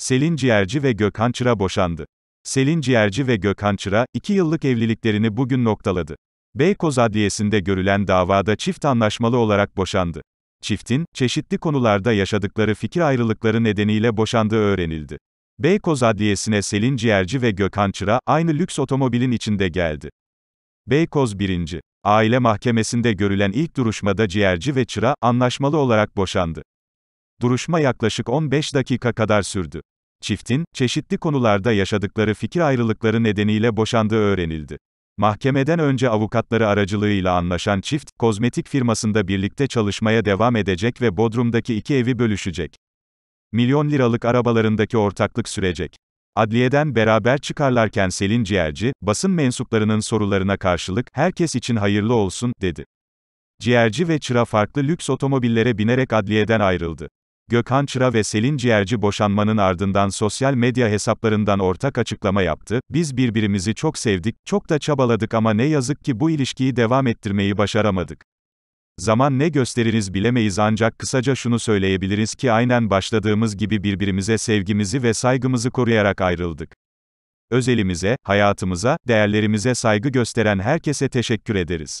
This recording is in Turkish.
Selin Ciğerci ve Gökhan Çıra boşandı. Selin Ciğerci ve Gökhan Çıra, iki yıllık evliliklerini bugün noktaladı. Beykoz Adliyesi'nde görülen davada çift anlaşmalı olarak boşandı. Çiftin, çeşitli konularda yaşadıkları fikir ayrılıkları nedeniyle boşandığı öğrenildi. Beykoz Adliyesi'ne Selin Ciğerci ve Gökhan Çıra, aynı lüks otomobilin içinde geldi. Beykoz 1. Aile Mahkemesi'nde görülen ilk duruşmada Ciğerci ve Çıra, anlaşmalı olarak boşandı. Duruşma yaklaşık 15 dakika kadar sürdü. Çiftin, çeşitli konularda yaşadıkları fikir ayrılıkları nedeniyle boşandığı öğrenildi. Mahkemeden önce avukatları aracılığıyla anlaşan çift, kozmetik firmasında birlikte çalışmaya devam edecek ve Bodrum'daki iki evi bölüşecek. Milyon liralık arabalarındaki ortaklık sürecek. Adliyeden beraber çıkarlarken Selin Ciğerci, basın mensuplarının sorularına karşılık, herkes için hayırlı olsun, dedi. Ciğerci ve Çıra farklı lüks otomobillere binerek adliyeden ayrıldı. Gökhan Çıra ve Selin Ciğerci boşanmanın ardından sosyal medya hesaplarından ortak açıklama yaptı. Biz birbirimizi çok sevdik, çok da çabaladık ama ne yazık ki bu ilişkiyi devam ettirmeyi başaramadık. Zaman ne gösteririz bilemeyiz ancak kısaca şunu söyleyebiliriz ki aynen başladığımız gibi birbirimize sevgimizi ve saygımızı koruyarak ayrıldık. Özelimize, hayatımıza, değerlerimize saygı gösteren herkese teşekkür ederiz.